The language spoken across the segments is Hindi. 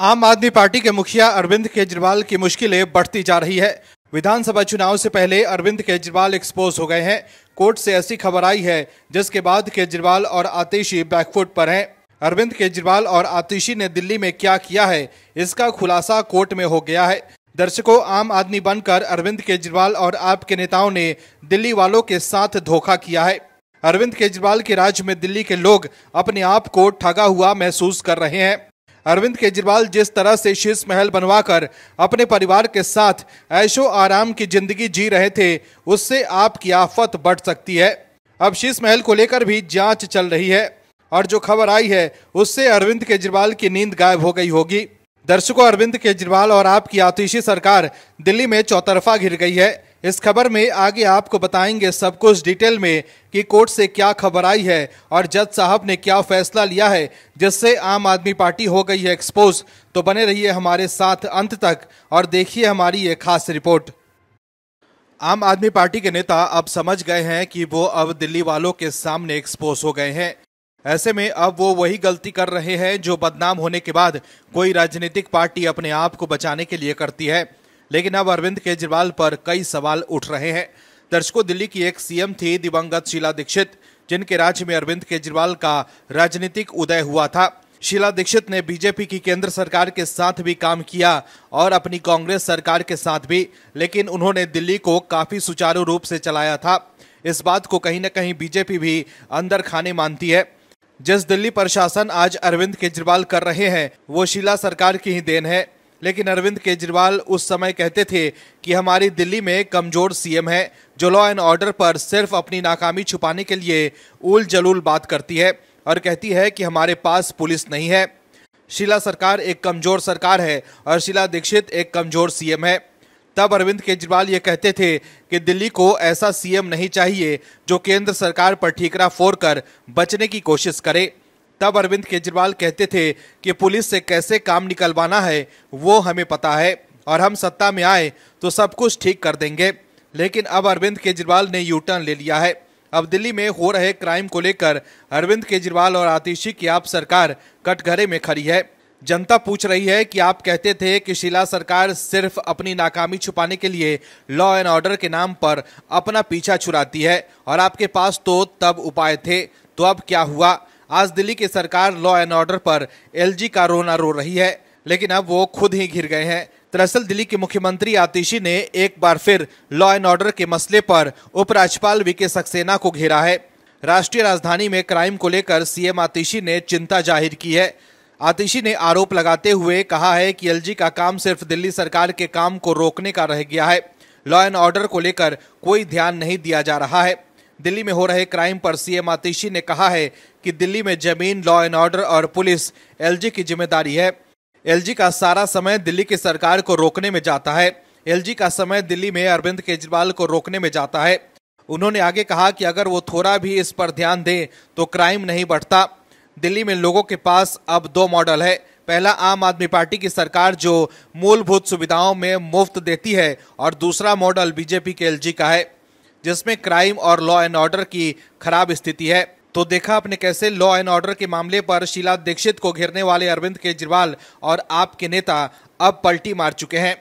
आम आदमी पार्टी के मुखिया अरविंद केजरीवाल की मुश्किलें बढ़ती जा रही है विधानसभा चुनाव से पहले अरविंद केजरीवाल एक्सपोज हो गए हैं कोर्ट से ऐसी खबर आई है जिसके बाद केजरीवाल और आतिशी बैकफुट पर हैं अरविंद केजरीवाल और आतिशी ने दिल्ली में क्या किया है इसका खुलासा कोर्ट में हो गया है दर्शकों आम आदमी बनकर अरविंद केजरीवाल और आपके नेताओं ने दिल्ली वालों के साथ धोखा किया है अरविंद केजरीवाल के राज्य में दिल्ली के लोग अपने आप को ठगा हुआ महसूस कर रहे हैं अरविंद केजरीवाल जिस तरह से शीश महल बनवाकर अपने परिवार के साथ ऐशो आराम की जिंदगी जी रहे थे उससे आपकी आफत बढ़ सकती है अब शीश महल को लेकर भी जांच चल रही है और जो खबर आई है उससे अरविंद केजरीवाल की नींद गायब हो गई होगी दर्शकों अरविंद केजरीवाल और आपकी आतिशी सरकार दिल्ली में चौतरफा घिर गई है इस खबर में आगे आपको बताएंगे सब कुछ डिटेल में कि कोर्ट से क्या खबर आई है और जज साहब ने क्या फैसला लिया है जिससे आम आदमी पार्टी हो गई है एक्सपोज तो बने रहिए हमारे साथ अंत तक और देखिए हमारी ये खास रिपोर्ट आम आदमी पार्टी के नेता अब समझ गए हैं कि वो अब दिल्ली वालों के सामने एक्सपोज हो गए हैं ऐसे में अब वो वही गलती कर रहे हैं जो बदनाम होने के बाद कोई राजनीतिक पार्टी अपने आप को बचाने के लिए करती है लेकिन अब अरविंद केजरीवाल पर कई सवाल उठ रहे हैं दर्शकों दिल्ली की एक सीएम थी दिवंगत शीला दीक्षित जिनके राज्य में अरविंद केजरीवाल का राजनीतिक उदय हुआ था शीला दीक्षित ने बीजेपी की केंद्र सरकार के साथ भी काम किया और अपनी कांग्रेस सरकार के साथ भी लेकिन उन्होंने दिल्ली को काफी सुचारू रूप से चलाया था इस बात को कहीं ना कहीं बीजेपी भी अंदर खाने मानती है जिस दिल्ली प्रशासन आज अरविंद केजरीवाल कर रहे हैं वो शीला सरकार की ही देन है लेकिन अरविंद केजरीवाल उस समय कहते थे कि हमारी दिल्ली में कमजोर सीएम है जो लॉ एंड ऑर्डर पर सिर्फ अपनी नाकामी छुपाने के लिए उल जलूल बात करती है और कहती है कि हमारे पास पुलिस नहीं है शीला सरकार एक कमजोर सरकार है और शीला दीक्षित एक कमजोर सीएम है तब अरविंद केजरीवाल ये कहते थे कि दिल्ली को ऐसा सीएम नहीं चाहिए जो केंद्र सरकार पर ठीकरा फोड़ कर बचने की कोशिश करे तब अरविंद केजरीवाल कहते थे कि पुलिस से कैसे काम निकलवाना है वो हमें पता है और हम सत्ता में आए तो सब कुछ ठीक कर देंगे लेकिन अब अरविंद केजरीवाल ने यू टर्न ले लिया है अब दिल्ली में हो रहे क्राइम को लेकर अरविंद केजरीवाल और आतिशी की आप सरकार कटघरे में खड़ी है जनता पूछ रही है कि आप कहते थे कि शीला सरकार सिर्फ अपनी नाकामी छुपाने के लिए लॉ एंड ऑर्डर के नाम पर अपना पीछा छुड़ाती है और आपके पास तो तब उपाय थे तो अब क्या हुआ आज दिल्ली की सरकार लॉ एंड ऑर्डर पर एलजी का रोना रो रही है लेकिन अब वो खुद ही घिर गए हैं दरअसल दिल्ली के मुख्यमंत्री आतिशी ने एक बार फिर लॉ एंड ऑर्डर के मसले पर उपराज्यपाल वी के सक्सेना को घेरा है राष्ट्रीय राजधानी में क्राइम को लेकर सीएम आतिशी ने चिंता जाहिर की है आतिशी ने आरोप लगाते हुए कहा है कि एलजी का काम सिर्फ दिल्ली सरकार के काम को रोकने का रह गया है लॉ एंड ऑर्डर को लेकर कोई ध्यान नहीं दिया जा रहा है दिल्ली में हो रहे क्राइम पर सीएम आतिशी ने कहा है कि दिल्ली में जमीन लॉ एंड ऑर्डर और पुलिस एलजी की जिम्मेदारी है एलजी का सारा समय दिल्ली की सरकार को रोकने में जाता है एलजी का समय दिल्ली में अरविंद केजरीवाल को रोकने में जाता है उन्होंने आगे कहा कि अगर वो थोड़ा भी इस पर ध्यान दें तो क्राइम नहीं बढ़ता दिल्ली में लोगों के पास अब दो मॉडल है पहला आम आदमी पार्टी की सरकार जो मूलभूत सुविधाओं में मुफ्त देती है और दूसरा मॉडल बीजेपी के एलजी का है जिसमें क्राइम और लॉ एंड ऑर्डर की खराब स्थिति है तो देखा आपने कैसे लॉ एंड ऑर्डर के मामले पर शीला दीक्षित को घेरने वाले अरविंद केजरीवाल और आपके नेता अब पलटी मार चुके हैं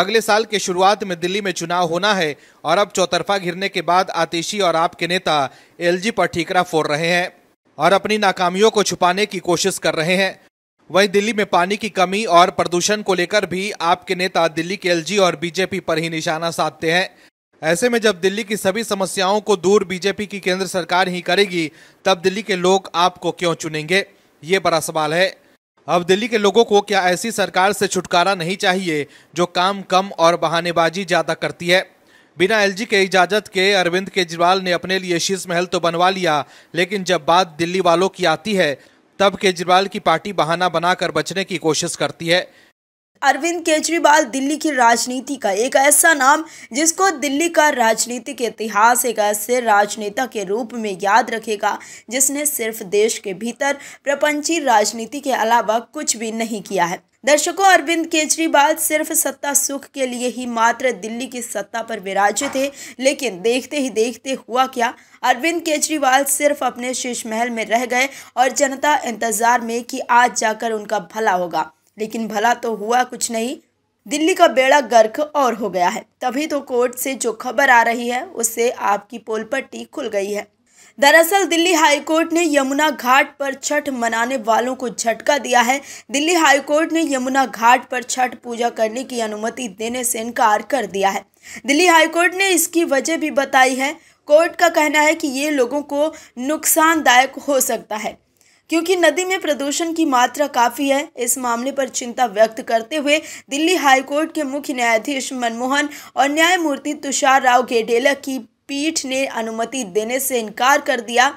अगले साल के शुरुआत में दिल्ली में चुनाव होना है और अब चौतरफा घिरने के बाद आतिशी और आपके नेता एलजी पर ठीकरा फोड़ रहे हैं और अपनी नाकामियों को छुपाने की कोशिश कर रहे हैं वहीं दिल्ली में पानी की कमी और प्रदूषण को लेकर भी आपके नेता दिल्ली के एलजी और बीजेपी पर ही निशाना साधते हैं ऐसे में जब दिल्ली की सभी समस्याओं को दूर बीजेपी की केंद्र सरकार ही करेगी तब दिल्ली के लोग आपको क्यों चुनेंगे ये बड़ा सवाल है अब दिल्ली के लोगों को क्या ऐसी सरकार से छुटकारा नहीं चाहिए जो काम कम और बहानेबाजी ज़्यादा करती है बिना एलजी के इजाजत के अरविंद केजरीवाल ने अपने लिए शीश महल तो बनवा लिया लेकिन जब बात दिल्ली वालों की आती है तब केजरीवाल की पार्टी बहाना बनाकर बचने की कोशिश करती है अरविंद केजरीवाल दिल्ली की राजनीति का एक ऐसा नाम जिसको दिल्ली का राजनीतिक इतिहास एक ऐसे राजनेता के रूप में याद रखेगा जिसने सिर्फ देश के भीतर प्रपंची राजनीति के अलावा कुछ भी नहीं किया है दर्शकों अरविंद केजरीवाल सिर्फ सत्ता सुख के लिए ही मात्र दिल्ली की सत्ता पर विराजे थे लेकिन देखते ही देखते हुआ क्या अरविंद केजरीवाल सिर्फ अपने शीश महल में रह गए और जनता इंतजार में कि आज जाकर उनका भला होगा लेकिन भला तो हुआ कुछ नहीं दिल्ली का बेड़ा गर्क और हो गया है तभी तो कोर्ट से जो खबर आ रही है उससे आपकी पोल पट्टी खुल गई है दरअसल दिल्ली हाईकोर्ट ने यमुना घाट पर छठ मनाने वालों को झटका दिया है दिल्ली हाई कोर्ट ने यमुना घाट पर छठ पूजा करने की अनुमति देने से इनकार कर दिया है दिल्ली हाई कोर्ट ने इसकी वजह भी बताई है कोर्ट का कहना है कि ये लोगों को नुकसानदायक हो सकता है क्योंकि नदी में प्रदूषण की मात्रा काफ़ी है इस मामले पर चिंता व्यक्त करते हुए दिल्ली हाईकोर्ट के मुख्य न्यायाधीश मनमोहन और न्यायमूर्ति तुषार राव गेडेला की पीठ ने अनुमति देने से इनकार कर दिया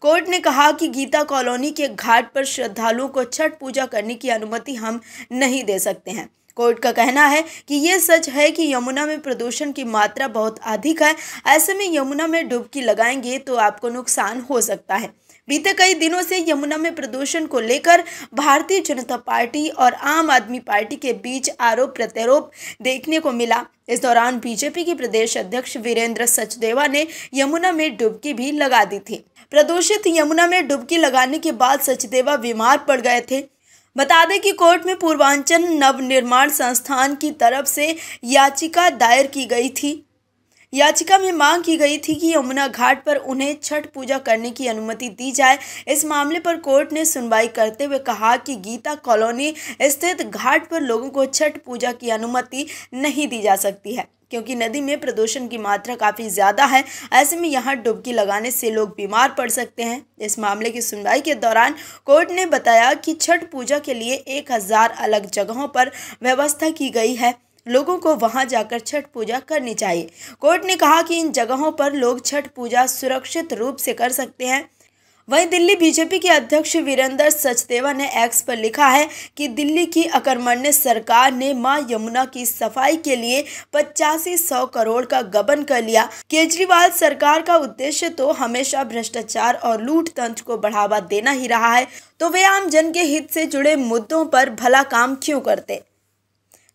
कोर्ट ने कहा कि गीता कॉलोनी के घाट पर श्रद्धालुओं को छठ पूजा करने की अनुमति हम नहीं दे सकते हैं कोर्ट का कहना है कि ये सच है कि यमुना में प्रदूषण की मात्रा बहुत अधिक है ऐसे में यमुना में डुबकी लगाएंगे तो आपको नुकसान हो सकता है बीते कई दिनों से यमुना में प्रदूषण को लेकर भारतीय जनता पार्टी और आम आदमी पार्टी के बीच आरोप प्रत्यारोप देखने को मिला इस दौरान बीजेपी के प्रदेश अध्यक्ष वीरेंद्र सचदेवा ने यमुना में डुबकी भी लगा दी थी प्रदूषित यमुना में डुबकी लगाने के बाद सचदेवा बीमार पड़ गए थे बता दें कि कोर्ट में पूर्वांचल नवनिर्माण संस्थान की तरफ से याचिका दायर की गई थी याचिका में मांग की गई थी कि यमुना घाट पर उन्हें छठ पूजा करने की अनुमति दी जाए इस मामले पर कोर्ट ने सुनवाई करते हुए कहा कि गीता कॉलोनी स्थित घाट पर लोगों को छठ पूजा की अनुमति नहीं दी जा सकती है क्योंकि नदी में प्रदूषण की मात्रा काफ़ी ज़्यादा है ऐसे में यहाँ डुबकी लगाने से लोग बीमार पड़ सकते हैं इस मामले की सुनवाई के दौरान कोर्ट ने बताया कि छठ पूजा के लिए एक हज़ार अलग जगहों पर व्यवस्था की गई है लोगों को वहां जाकर छठ पूजा करनी चाहिए कोर्ट ने कहा कि इन जगहों पर लोग छठ पूजा सुरक्षित रूप से कर सकते हैं वहीं दिल्ली बीजेपी के अध्यक्ष वीरेंद्र सचदेवा ने एक्स पर लिखा है कि दिल्ली की अकर्मण्य सरकार ने मां यमुना की सफाई के लिए पचासी सौ करोड़ का गबन कर लिया केजरीवाल सरकार का उद्देश्य तो हमेशा भ्रष्टाचार और लूट तंत्र को बढ़ावा देना ही रहा है तो वे आम जन के हित से जुड़े मुद्दों पर भला काम क्यों करते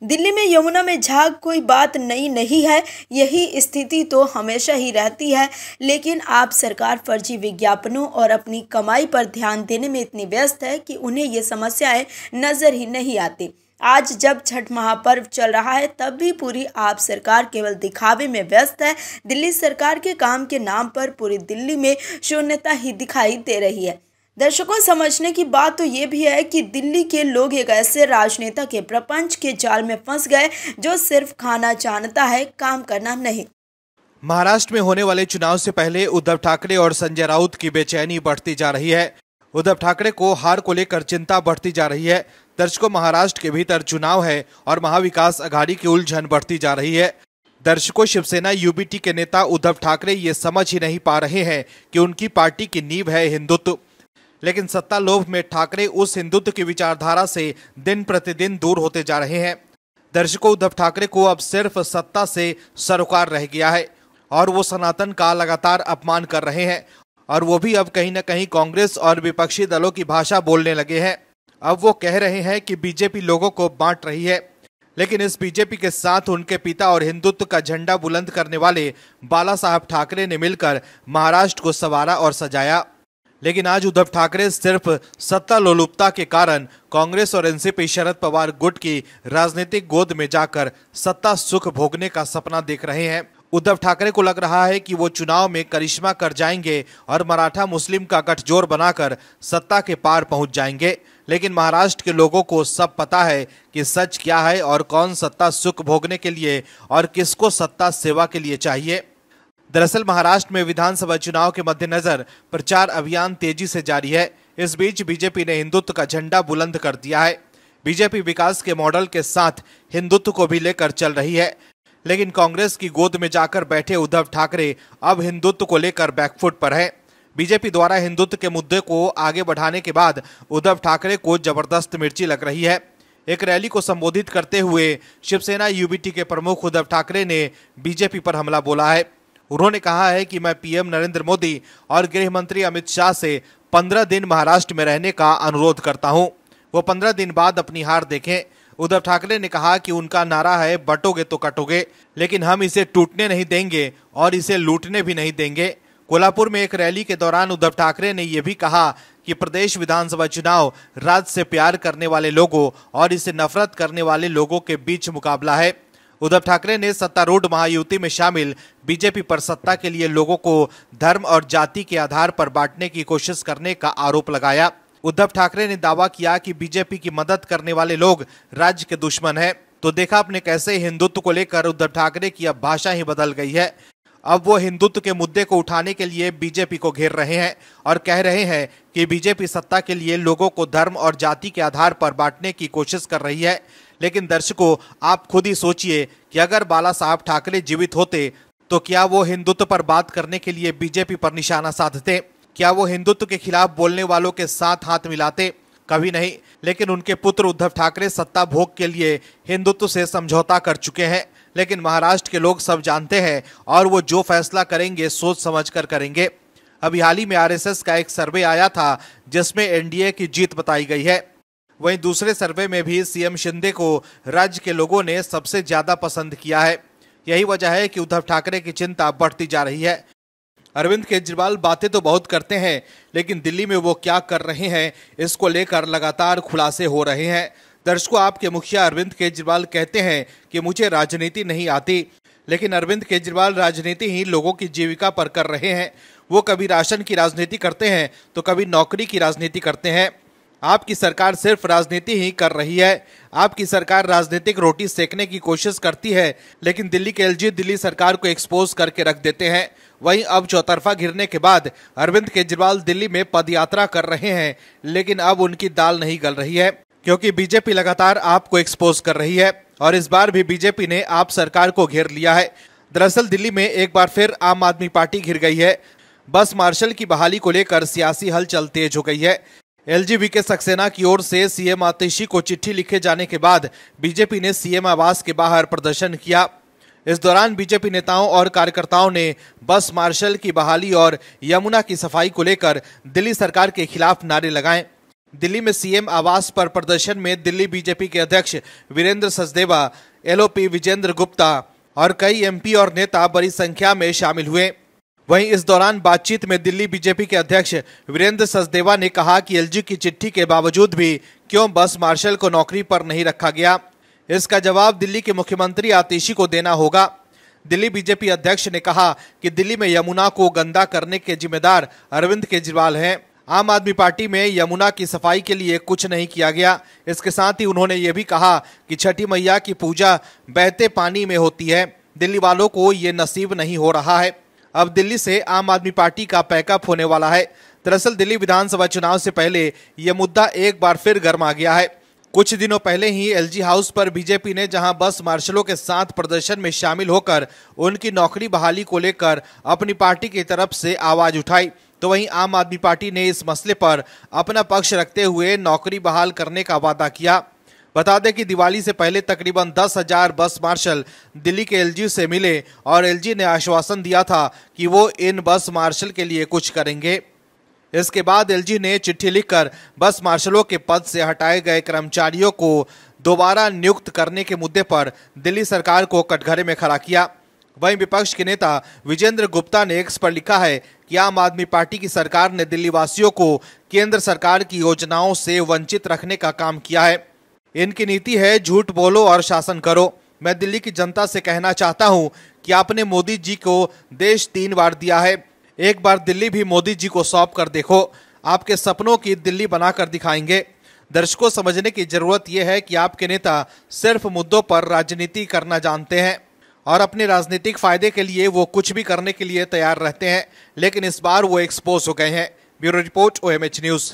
दिल्ली में यमुना में झाग कोई बात नई नहीं, है यही स्थिति तो हमेशा ही रहती है लेकिन आप सरकार फर्जी विज्ञापनों और अपनी कमाई पर ध्यान देने में इतनी व्यस्त है कि उन्हें ये समस्याएं नज़र ही नहीं आती आज जब छठ महापर्व चल रहा है तब भी पूरी आप सरकार केवल दिखावे में व्यस्त है दिल्ली सरकार के काम के नाम पर पूरी दिल्ली में शून्यता ही दिखाई दे रही है दर्शकों समझने की बात तो ये भी है कि दिल्ली के लोग एक ऐसे राजनेता के प्रपंच के जाल में फंस गए जो सिर्फ खाना जानता है काम करना नहीं महाराष्ट्र में होने वाले चुनाव से पहले उद्धव ठाकरे और संजय राउत की बेचैनी बढ़ती जा रही है उद्धव ठाकरे को हार को लेकर चिंता बढ़ती जा रही है दर्शकों महाराष्ट्र के भीतर चुनाव है और महाविकास अघाड़ी की उलझन बढ़ती जा रही है दर्शकों शिवसेना यूबीटी के नेता उद्धव ठाकरे ये समझ ही नहीं पा रहे हैं कि उनकी पार्टी की नींव है हिंदुत्व लेकिन सत्ता लोभ में ठाकरे उस हिंदुत्व की विचारधारा से दिन प्रतिदिन दूर होते जा रहे हैं दर्शकों उद्धव ठाकरे को अब सिर्फ सत्ता से सरोकार रह गया है और वो सनातन का लगातार अपमान कर रहे हैं और वो भी अब कहीं ना कहीं कांग्रेस और विपक्षी दलों की भाषा बोलने लगे हैं अब वो कह रहे हैं कि बीजेपी लोगों को बांट रही है लेकिन इस बीजेपी के साथ उनके पिता और हिंदुत्व का झंडा बुलंद करने वाले बाला साहब ठाकरे ने मिलकर महाराष्ट्र को सवारा और सजाया लेकिन आज उद्धव ठाकरे सिर्फ सत्ता लोलुपता के कारण कांग्रेस और एनसीपी शरद पवार गुट की राजनीतिक गोद में जाकर सत्ता सुख भोगने का सपना देख रहे हैं उद्धव ठाकरे को लग रहा है कि वो चुनाव में करिश्मा कर जाएंगे और मराठा मुस्लिम का गठजोर बनाकर सत्ता के पार पहुंच जाएंगे लेकिन महाराष्ट्र के लोगों को सब पता है कि सच क्या है और कौन सत्ता सुख भोगने के लिए और किसको सत्ता सेवा के लिए चाहिए दरअसल महाराष्ट्र में विधानसभा चुनाव के मद्देनजर प्रचार अभियान तेजी से जारी है इस बीच बीजेपी ने हिंदुत्व का झंडा बुलंद कर दिया है बीजेपी विकास के मॉडल के साथ हिंदुत्व को भी लेकर चल रही है लेकिन कांग्रेस की गोद में जाकर बैठे उद्धव ठाकरे अब हिंदुत्व को लेकर बैकफुट पर हैं। बीजेपी द्वारा हिंदुत्व के मुद्दे को आगे बढ़ाने के बाद उद्धव ठाकरे को जबरदस्त मिर्ची लग रही है एक रैली को संबोधित करते हुए शिवसेना यूबीटी के प्रमुख उद्धव ठाकरे ने बीजेपी पर हमला बोला है उन्होंने कहा है कि मैं पीएम नरेंद्र मोदी और गृह मंत्री अमित शाह से पंद्रह दिन महाराष्ट्र में रहने का अनुरोध करता हूँ वो पंद्रह दिन बाद अपनी हार देखें उद्धव ठाकरे ने कहा कि उनका नारा है बटोगे तो कटोगे लेकिन हम इसे टूटने नहीं देंगे और इसे लूटने भी नहीं देंगे कोल्हापुर में एक रैली के दौरान उद्धव ठाकरे ने यह भी कहा कि प्रदेश विधानसभा चुनाव राज्य से प्यार करने वाले लोगों और इसे नफरत करने वाले लोगों के बीच मुकाबला है उद्धव ठाकरे ने सत्तारूढ़ महायुति में शामिल बीजेपी पर सत्ता के लिए लोगों को धर्म और जाति के आधार पर बांटने की कोशिश करने का आरोप लगाया उद्धव ठाकरे ने दावा किया कि बीजेपी की मदद करने वाले लोग राज्य के दुश्मन हैं तो देखा आपने कैसे हिंदुत्व को लेकर उद्धव ठाकरे की अब भाषा ही बदल गई है अब वो हिंदुत्व के मुद्दे को उठाने के लिए बीजेपी को घेर रहे हैं और कह रहे हैं कि बीजेपी सत्ता के लिए लोगों को धर्म और जाति के आधार पर बांटने की कोशिश कर रही है लेकिन दर्शकों आप खुद ही सोचिए कि अगर बाला साहब ठाकरे जीवित होते तो क्या वो हिंदुत्व पर बात करने के लिए बीजेपी पर निशाना साधते क्या वो हिंदुत्व के खिलाफ बोलने वालों के साथ हाथ मिलाते कभी नहीं लेकिन उनके पुत्र उद्धव ठाकरे सत्ता भोग के लिए हिंदुत्व से समझौता कर चुके हैं लेकिन महाराष्ट्र के लोग सब जानते हैं और वो जो फैसला करेंगे सोच समझ कर करेंगे अभी हाल ही में आरएसएस का एक सर्वे आया था जिसमें एनडीए की जीत बताई गई है वहीं दूसरे सर्वे में भी सीएम शिंदे को राज्य के लोगों ने सबसे ज्यादा पसंद किया है यही वजह है कि उद्धव ठाकरे की चिंता बढ़ती जा रही है अरविंद केजरीवाल बातें तो बहुत करते हैं लेकिन दिल्ली में वो क्या कर रहे हैं इसको लेकर लगातार खुलासे हो रहे हैं दर्शकों आपके मुखिया अरविंद केजरीवाल कहते हैं कि मुझे राजनीति नहीं आती लेकिन अरविंद केजरीवाल राजनीति ही लोगों की जीविका पर कर रहे हैं वो कभी राशन की राजनीति करते हैं तो कभी नौकरी की राजनीति करते हैं आपकी सरकार सिर्फ राजनीति ही कर रही है आपकी सरकार राजनीतिक रोटी सेकने की कोशिश करती है लेकिन दिल्ली के एलजी दिल्ली सरकार को एक्सपोज करके रख देते हैं वहीं अब चौतरफा घिरने के बाद अरविंद केजरीवाल दिल्ली में पदयात्रा कर रहे हैं लेकिन अब उनकी दाल नहीं गल रही है क्योंकि बीजेपी लगातार आपको एक्सपोज कर रही है और इस बार भी बीजेपी ने आप सरकार को घेर लिया है दरअसल दिल्ली में एक बार फिर आम आदमी पार्टी घिर गई है बस मार्शल की बहाली को लेकर सियासी हलचल तेज हो गई है के सक्सेना की ओर से सीएम आतिशी को चिट्ठी लिखे जाने के बाद बीजेपी ने सीएम आवास के बाहर प्रदर्शन किया इस दौरान बीजेपी नेताओं और कार्यकर्ताओं ने बस मार्शल की बहाली और यमुना की सफाई को लेकर दिल्ली सरकार के खिलाफ नारे लगाए दिल्ली में सीएम आवास पर प्रदर्शन में दिल्ली बीजेपी के अध्यक्ष वीरेंद्र सचदेवा एलओपी विजेंद्र गुप्ता और कई एमपी और नेता बड़ी संख्या में शामिल हुए वहीं इस दौरान बातचीत में दिल्ली बीजेपी के अध्यक्ष वीरेंद्र सचदेवा ने कहा कि एलजी की चिट्ठी के बावजूद भी क्यों बस मार्शल को नौकरी पर नहीं रखा गया इसका जवाब दिल्ली के मुख्यमंत्री आतिशी को देना होगा दिल्ली बीजेपी अध्यक्ष ने कहा कि दिल्ली में यमुना को गंदा करने के जिम्मेदार अरविंद केजरीवाल हैं आम आदमी पार्टी में यमुना की सफाई के लिए कुछ नहीं किया गया इसके साथ ही उन्होंने ये भी कहा कि छठी मैया की पूजा बहते पानी में होती है दिल्ली वालों को ये नसीब नहीं हो रहा है अब दिल्ली से आम आदमी पार्टी का पैकअप होने वाला है दरअसल दिल्ली विधानसभा चुनाव से पहले यह मुद्दा एक बार फिर आ गया है कुछ दिनों पहले ही एलजी हाउस पर बीजेपी ने जहां बस मार्शलों के साथ प्रदर्शन में शामिल होकर उनकी नौकरी बहाली को लेकर अपनी पार्टी की तरफ से आवाज उठाई तो वहीं आम आदमी पार्टी ने इस मसले पर अपना पक्ष रखते हुए नौकरी बहाल करने का वादा किया बता दें कि दिवाली से पहले तकरीबन दस हजार बस मार्शल दिल्ली के एलजी से मिले और एलजी ने आश्वासन दिया था कि वो इन बस मार्शल के लिए कुछ करेंगे इसके बाद एलजी ने चिट्ठी लिखकर बस मार्शलों के पद से हटाए गए कर्मचारियों को दोबारा नियुक्त करने के मुद्दे पर दिल्ली सरकार को कटघरे में खड़ा किया वहीं विपक्ष के नेता विजेंद्र गुप्ता ने एक्स पर लिखा है कि आम आदमी पार्टी की सरकार ने दिल्ली वासियों को केंद्र सरकार की योजनाओं से वंचित रखने का काम किया है इनकी नीति है झूठ बोलो और शासन करो मैं दिल्ली की जनता से कहना चाहता हूं कि आपने मोदी जी को देश तीन बार दिया है एक बार दिल्ली भी मोदी जी को सौंप कर देखो आपके सपनों की दिल्ली बनाकर दिखाएंगे दर्शकों समझने की जरूरत यह है कि आपके नेता सिर्फ मुद्दों पर राजनीति करना जानते हैं और अपने राजनीतिक फायदे के लिए वो कुछ भी करने के लिए तैयार रहते हैं लेकिन इस बार वो एक्सपोज हो गए हैं ब्यूरो रिपोर्ट ओ न्यूज़